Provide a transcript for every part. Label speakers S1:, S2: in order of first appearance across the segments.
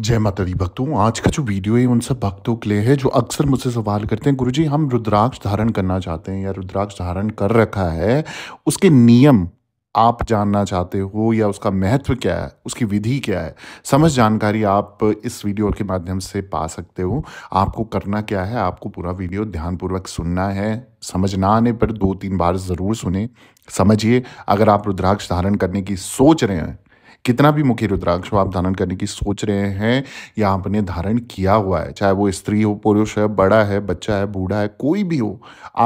S1: जय माता दी भक्तों आज का जो वीडियो है उन सब भक्तों के लिए है जो अक्सर मुझसे सवाल करते हैं गुरुजी हम रुद्राक्ष धारण करना चाहते हैं या रुद्राक्ष धारण कर रखा है उसके नियम आप जानना चाहते हो या उसका महत्व क्या है उसकी विधि क्या है समझ जानकारी आप इस वीडियो के माध्यम से पा सकते हो आपको करना क्या है आपको पूरा वीडियो ध्यानपूर्वक सुनना है समझ ना आने पर दो तीन बार ज़रूर सुने समझिए अगर आप रुद्राक्ष धारण करने की सोच रहे हैं कितना भी मुखी रुद्राक्ष आप धारण करने की सोच रहे हैं या आपने धारण किया हुआ है चाहे वो स्त्री हो पुरुष है बड़ा है बच्चा है बूढ़ा है कोई भी हो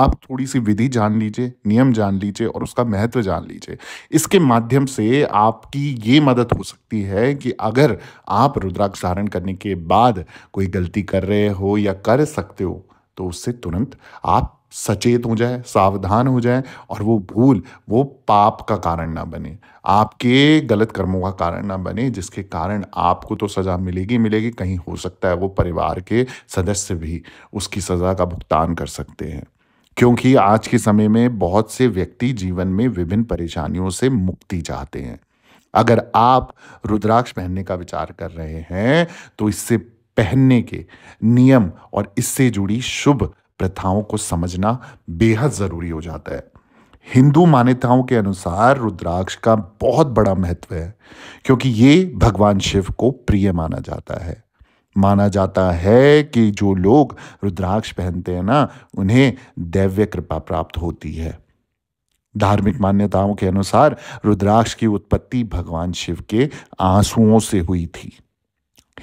S1: आप थोड़ी सी विधि जान लीजिए नियम जान लीजिए और उसका महत्व जान लीजिए इसके माध्यम से आपकी ये मदद हो सकती है कि अगर आप रुद्राक्ष धारण करने के बाद कोई गलती कर रहे हो या कर सकते हो तो उससे तुरंत आप सचेत हो जाए सावधान हो जाए और वो भूल वो पाप का कारण ना बने आपके गलत कर्मों का कारण ना बने जिसके कारण आपको तो सज़ा मिलेगी मिलेगी कहीं हो सकता है वो परिवार के सदस्य भी उसकी सज़ा का भुगतान कर सकते हैं क्योंकि आज के समय में बहुत से व्यक्ति जीवन में विभिन्न परेशानियों से मुक्ति चाहते हैं अगर आप रुद्राक्ष पहनने का विचार कर रहे हैं तो इससे पहनने के नियम और इससे जुड़ी शुभ प्रथाओं को समझना बेहद ज़रूरी हो जाता है हिंदू मान्यताओं के अनुसार रुद्राक्ष का बहुत बड़ा महत्व है क्योंकि ये भगवान शिव को प्रिय माना जाता है माना जाता है कि जो लोग रुद्राक्ष पहनते हैं ना उन्हें दैव्य कृपा प्राप्त होती है धार्मिक मान्यताओं के अनुसार रुद्राक्ष की उत्पत्ति भगवान शिव के आंसुओं से हुई थी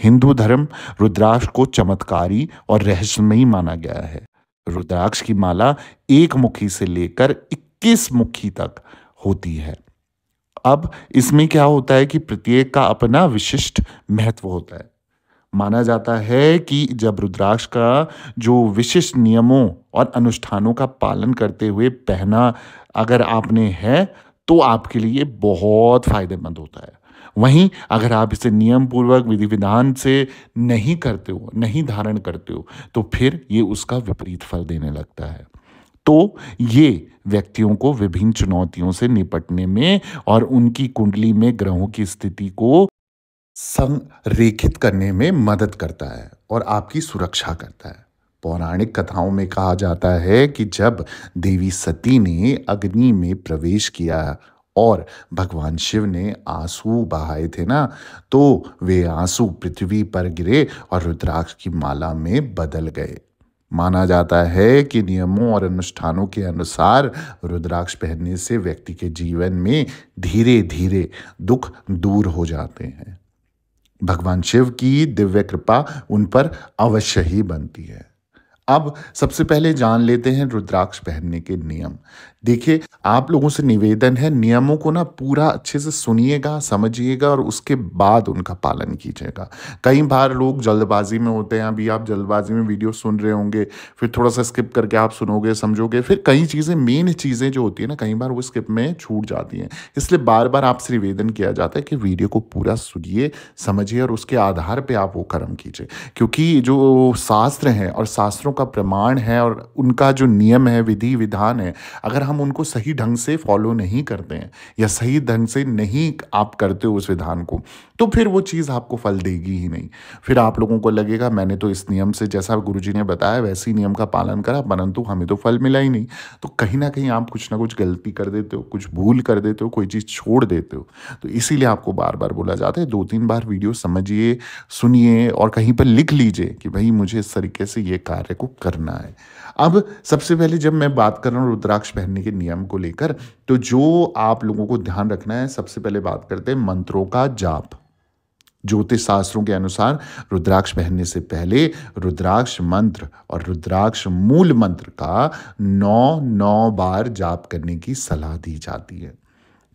S1: हिंदू धर्म रुद्राक्ष को चमत्कारी और रहस्यमयी माना गया है रुद्राक्ष की माला एक मुखी से लेकर इक्कीस मुखी तक होती है अब इसमें क्या होता है कि प्रत्येक का अपना विशिष्ट महत्व होता है माना जाता है कि जब रुद्राक्ष का जो विशिष्ट नियमों और अनुष्ठानों का पालन करते हुए पहना अगर आपने है तो आपके लिए बहुत फायदेमंद होता है वहीं अगर आप इसे नियम पूर्वक विधि विधान से नहीं करते हो नहीं धारण करते हो तो फिर ये उसका विपरीत फल देने लगता है तो ये व्यक्तियों को विभिन्न चुनौतियों से निपटने में और उनकी कुंडली में ग्रहों की स्थिति को संरेखित करने में मदद करता है और आपकी सुरक्षा करता है पौराणिक कथाओं में कहा जाता है कि जब देवी सती ने अग्नि में प्रवेश किया और भगवान शिव ने आंसू बहाए थे ना तो वे आंसू पृथ्वी पर गिरे और रुद्राक्ष की माला में बदल गए माना जाता है कि नियमों और अनुष्ठानों के अनुसार रुद्राक्ष पहनने से व्यक्ति के जीवन में धीरे धीरे दुख दूर हो जाते हैं भगवान शिव की दिव्य कृपा उन पर अवश्य ही बनती है अब सबसे पहले जान लेते हैं रुद्राक्ष पहनने के नियम देखिए आप लोगों से निवेदन है नियमों को ना पूरा अच्छे से सुनिएगा समझिएगा और उसके बाद उनका पालन कीजिएगा कई बार लोग जल्दबाजी में होते हैं अभी आप जल्दबाजी में वीडियो सुन रहे होंगे फिर थोड़ा सा स्किप करके आप सुनोगे समझोगे फिर कई चीज़ें मेन चीज़ें जो होती है ना कई बार वो स्किप में छूट जाती हैं इसलिए बार बार आपसे निवेदन किया जाता है कि वीडियो को पूरा सुनिए समझिए और उसके आधार पर आप वो कर्म कीजिए क्योंकि जो शास्त्र हैं और शास्त्रों का प्रमाण है और उनका जो नियम है विधि विधान है अगर हम उनको सही ढंग से फॉलो नहीं करते हैं या सही ढंग से नहीं आप करते हो उस विधान को तो फिर वो चीज़ आपको फल देगी ही नहीं फिर आप लोगों को लगेगा मैंने तो इस नियम से जैसा गुरु ने बताया वैसे नियम का पालन करा परंतु हमें तो फल मिला ही नहीं तो कहीं ना कहीं आप कुछ ना कुछ गलती कर देते हो कुछ भूल कर देते हो कोई चीज़ छोड़ देते हो तो इसीलिए आपको बार बार बोला जाता है दो तीन बार वीडियो समझिए सुनिए और कहीं पर लिख लीजिए कि भाई मुझे इस तरीके से ये कार्य को करना है अब सबसे पहले जब मैं बात कर रहा हूँ रुद्राक्ष पहनने के नियम को लेकर तो जो आप लोगों को ध्यान रखना है सबसे पहले बात करते हैं मंत्रों का जाप ज्योतिष शास्त्रों के अनुसार रुद्राक्ष पहनने से पहले रुद्राक्ष मंत्र और रुद्राक्ष मूल मंत्र का नौ नौ बार जाप करने की सलाह दी जाती है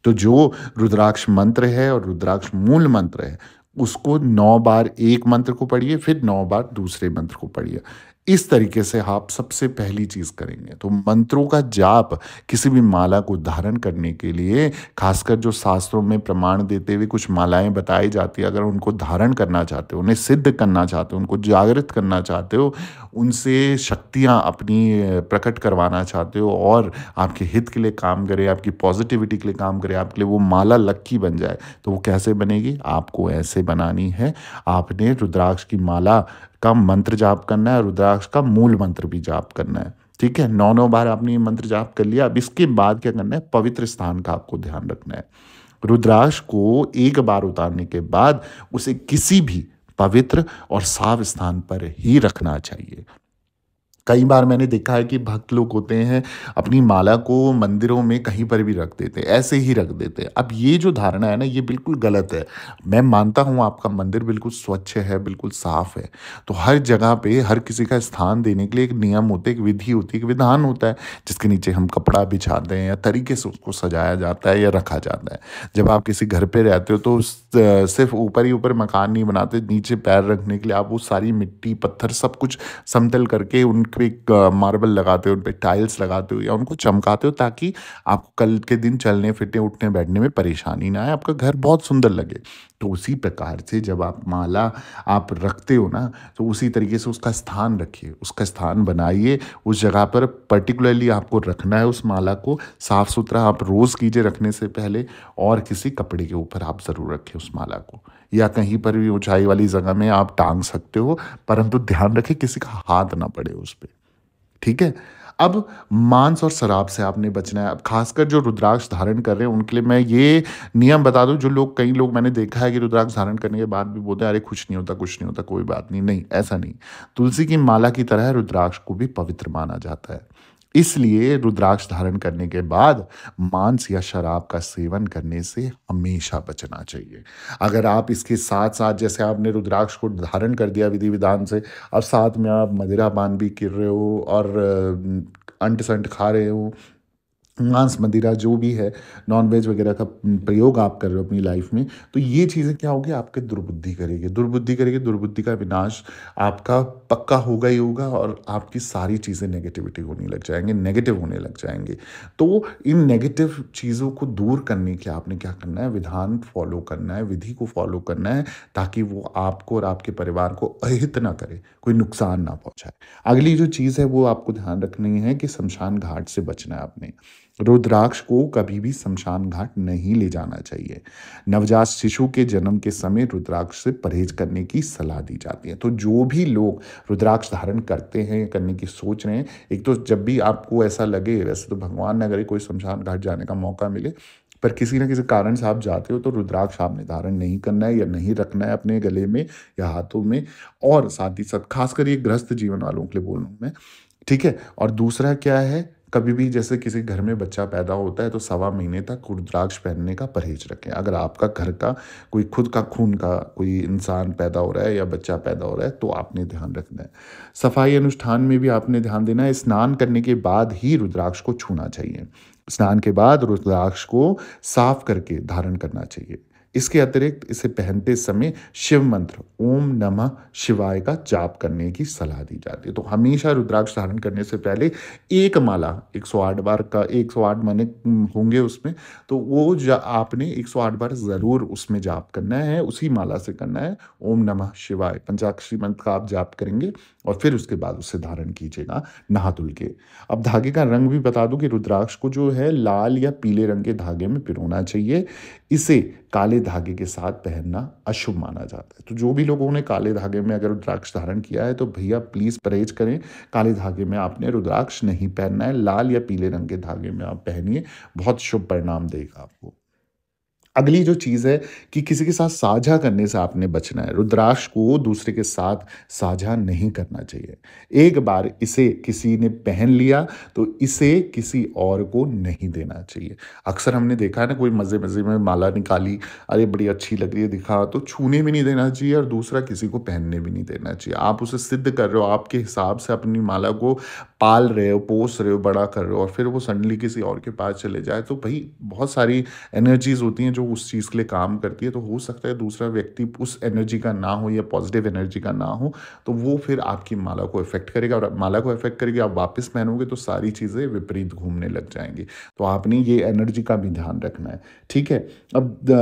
S1: तो जो रुद्राक्ष मंत्र है और रुद्राक्ष मूल मंत्र है उसको नौ बार एक मंत्र को पढ़िए फिर नौ बार दूसरे मंत्र को पढ़िए इस तरीके से आप सबसे पहली चीज करेंगे तो मंत्रों का जाप किसी भी माला को धारण करने के लिए खासकर जो शास्त्रों में प्रमाण देते हुए कुछ मालाएं बताई जाती है अगर उनको धारण करना चाहते हो उन्हें सिद्ध करना चाहते हो उनको जागृत करना चाहते हो उनसे शक्तियाँ अपनी प्रकट करवाना चाहते हो और आपके हित के लिए काम करे आपकी पॉजिटिविटी के लिए काम करे आपके लिए वो माला लक्की बन जाए तो वो कैसे बनेगी आपको ऐसे बनानी है आपने रुद्राक्ष की माला का मंत्र जाप करना है रुद्राक्ष का मूल मंत्र भी जाप करना है ठीक है नौ नौ बार आपने ये मंत्र जाप कर लिया अब इसके बाद क्या करना है पवित्र स्थान का आपको ध्यान रखना है रुद्राक्ष को एक बार उतारने के बाद उसे किसी भी पवित्र और साफ स्थान पर ही रखना चाहिए कई बार मैंने देखा है कि भक्त लोग होते हैं अपनी माला को मंदिरों में कहीं पर भी रख देते हैं ऐसे ही रख देते हैं अब ये जो धारणा है ना ये बिल्कुल गलत है मैं मानता हूँ आपका मंदिर बिल्कुल स्वच्छ है बिल्कुल साफ है तो हर जगह पे हर किसी का स्थान देने के लिए एक नियम होता है एक विधि होती है एक विधान होता है जिसके नीचे हम कपड़ा बिछाते हैं या तरीके से उसको सजाया जाता है या रखा जाता है जब आप किसी घर पर रहते हो तो सिर्फ ऊपर ही ऊपर मकान नहीं बनाते नीचे पैर रखने के लिए आप वो सारी मिट्टी पत्थर सब कुछ समतल करके उन क्विक मार्बल लगाते हो उन पर टाइल्स लगाते हो या उनको चमकाते हो ताकि आपको कल के दिन चलने फिरने उठने बैठने में परेशानी ना आए आपका घर बहुत सुंदर लगे तो उसी प्रकार से जब आप माला आप रखते हो ना तो उसी तरीके से उसका स्थान रखिए उसका स्थान बनाइए उस जगह पर पर्टिकुलरली आपको रखना है उस माला को साफ़ सुथरा आप रोज़ कीजिए रखने से पहले और किसी कपड़े के ऊपर आप ज़रूर रखें उस माला को या कहीं पर भी ऊंचाई वाली जगह में आप टांग सकते हो परंतु ध्यान रखें किसी का हाथ ना पड़े उस पर ठीक है अब मांस और शराब से आपने बचना है अब खासकर जो रुद्राक्ष धारण कर रहे हैं उनके लिए मैं ये नियम बता दूं जो लोग कई लोग मैंने देखा है कि रुद्राक्ष धारण करने के बाद भी बोलते हैं अरे कुछ नहीं होता कुछ नहीं होता कोई बात नहीं नहीं ऐसा नहीं तुलसी की माला की तरह रुद्राक्ष को भी पवित्र माना जाता है इसलिए रुद्राक्ष धारण करने के बाद मांस या शराब का सेवन करने से हमेशा बचना चाहिए अगर आप इसके साथ साथ जैसे आपने रुद्राक्ष को धारण कर दिया विधि विधान से अब साथ में आप मदिरा पान भी कर रहे हो और अं, अंट संट खा रहे हो मांस मदिरा जो भी है नॉन वेज वगैरह का प्रयोग आप कर रहे हो अपनी लाइफ में तो ये चीज़ें क्या होगी आपके दुर्बुद्धि करेगी दुर्बुद्धि करेगी दुर्बुद्धि का विनाश आपका पक्का होगा ही होगा और आपकी सारी चीज़ें नेगेटिविटी होने लग जाएंगे नेगेटिव होने लग जाएंगे तो इन नेगेटिव चीज़ों को दूर करने के आपने क्या करना है विधान फॉलो करना है विधि को फॉलो करना है ताकि वो आपको और आपके परिवार को अहित ना करे कोई नुकसान ना पहुँचाए अगली जो चीज़ है वो आपको ध्यान रखनी है कि शमशान घाट से बचना है आपने रुद्राक्ष को कभी भी शमशान घाट नहीं ले जाना चाहिए नवजात शिशु के जन्म के समय रुद्राक्ष से परहेज करने की सलाह दी जाती है तो जो भी लोग रुद्राक्ष धारण करते हैं करने की सोच रहे हैं एक तो जब भी आपको ऐसा लगे वैसे तो भगवान ने अगर कोई शमशान घाट जाने का मौका मिले पर किसी ना किसी कारण से आप जाते हो तो रुद्राक्ष आपने धारण नहीं करना है या नहीं रखना है अपने गले में या हाथों में और साथ ही साथ खासकर ये ग्रस्त जीवन वालों के लिए बोल रहा हूँ मैं ठीक है और दूसरा क्या है कभी भी जैसे किसी घर में बच्चा पैदा होता है तो सवा महीने तक रुद्राक्ष पहनने का परहेज रखें अगर आपका घर का कोई खुद का खून का कोई इंसान पैदा हो रहा है या बच्चा पैदा हो रहा है तो आपने ध्यान रखना है सफाई अनुष्ठान में भी आपने ध्यान देना है स्नान करने के बाद ही रुद्राक्ष को छूना चाहिए स्नान के बाद रुद्राक्ष को साफ करके धारण करना चाहिए इसके अतिरिक्त इसे पहनते समय शिव मंत्र ओम नमः शिवाय का जाप करने की सलाह दी जाती है तो हमेशा रुद्राक्ष धारण करने से पहले एक माला 108 बार का 108 माने होंगे उसमें तो वो जा आपने 108 बार ज़रूर उसमें जाप करना है उसी माला से करना है ओम नमः शिवाय पंचाक्षरी मंत्र का आप जाप करेंगे और फिर उसके बाद उसे धारण कीजिएगा नहा धुल के अब धागे का रंग भी बता दूं कि रुद्राक्ष को जो है लाल या पीले रंग के धागे में पिरोना चाहिए इसे काले धागे के साथ पहनना अशुभ माना जाता है तो जो भी लोगों ने काले धागे में अगर रुद्राक्ष धारण किया है तो भैया प्लीज़ परहेज करें काले धागे में आपने रुद्राक्ष नहीं पहनना है लाल या पीले रंग के धागे में आप पहनिए बहुत शुभ परिणाम देगा आपको अगली जो चीज़ है कि किसी के साथ साझा करने से आपने बचना है रुद्राक्ष को दूसरे के साथ साझा नहीं करना चाहिए एक बार इसे किसी ने पहन लिया तो इसे किसी और को नहीं देना चाहिए अक्सर हमने देखा है ना कोई मज़े मज़े में माला निकाली अरे बड़ी अच्छी लग रही है दिखा तो छूने भी नहीं देना चाहिए और दूसरा किसी को पहनने भी नहीं देना चाहिए आप उसे सिद्ध कर रहे हो आपके हिसाब से अपनी माला को पाल रहे हो पोस रहे हो बड़ा कर रहे हो और फिर वो सडनली किसी और के पास चले जाए तो भाई बहुत सारी एनर्जीज होती हैं जो उस चीज़ के लिए काम करती है तो हो सकता है दूसरा व्यक्ति उस एनर्जी का ना हो या पॉजिटिव एनर्जी का ना हो तो वो फिर आपकी माला को इफेक्ट करेगा और माला को इफेक्ट करेगी आप वापस पहनोगे तो सारी चीज़ें विपरीत घूमने लग जाएंगी तो आपने ये एनर्जी का भी ध्यान रखना है ठीक है अब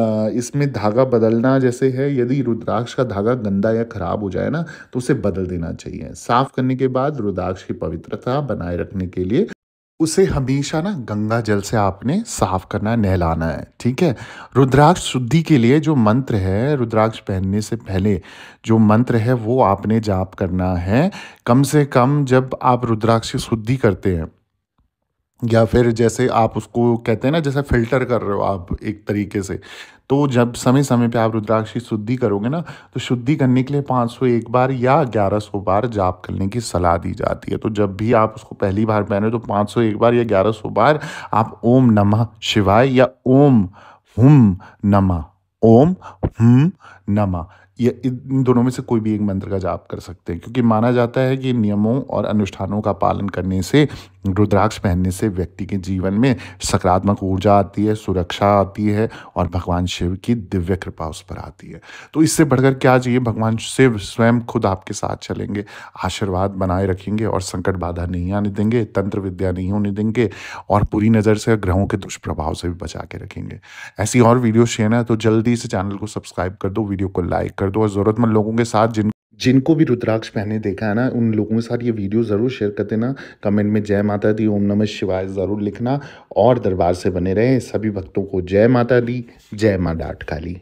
S1: इसमें धागा बदलना जैसे है यदि रुद्राक्ष का धागा गंदा या खराब हो जाए ना तो उसे बदल देना चाहिए साफ करने के बाद रुद्राक्ष की पवित्रता स्वच्छता बनाए रखने के लिए उसे हमेशा ना गंगा जल से आपने साफ करना नहलाना है ठीक है रुद्राक्ष शुद्धि के लिए जो मंत्र है रुद्राक्ष पहनने से पहले जो मंत्र है वो आपने जाप करना है कम से कम जब आप रुद्राक्ष की शुद्धि करते हैं या फिर जैसे आप उसको कहते हैं ना जैसे फिल्टर कर रहे हो आप एक तरीके से तो जब समय समय पे आप रुद्राक्ष की शुद्धि करोगे ना तो शुद्धि करने के लिए 501 एक बार या 1100 बार जाप करने की सलाह दी जाती है तो जब भी आप उसको पहली बार पहने तो 501 एक बार या 1100 बार आप ओम नमः शिवाय या ओम हुम नमः ओम हुम नमः या इन दोनों में से कोई भी एक मंत्र का जाप कर सकते हैं क्योंकि माना जाता है कि नियमों और अनुष्ठानों का पालन करने से रुद्राक्ष पहनने से व्यक्ति के जीवन में सकारात्मक ऊर्जा आती है सुरक्षा आती है और भगवान शिव की दिव्य कृपा उस पर आती है तो इससे बढ़कर क्या चाहिए भगवान शिव स्वयं खुद आपके साथ चलेंगे आशीर्वाद बनाए रखेंगे और संकट बाधा नहीं आने देंगे तंत्र विद्या नहीं होने देंगे और पूरी नज़र से ग्रहों के दुष्प्रभाव से भी बचा के रखेंगे ऐसी और वीडियो शेयर है तो जल्दी से चैनल को सब्सक्राइब कर दो वीडियो को लाइक कर कर दो और ज़रूरतमंद लोगों के साथ जिन जिनको भी रुद्राक्ष पहने देखा है ना उन लोगों के साथ ये वीडियो ज़रूर शेयर कर देना कमेंट में जय माता दी ओम नमः शिवाय ज़रूर लिखना और दरबार से बने रहें सभी भक्तों को जय माता दी जय माँ डाट काली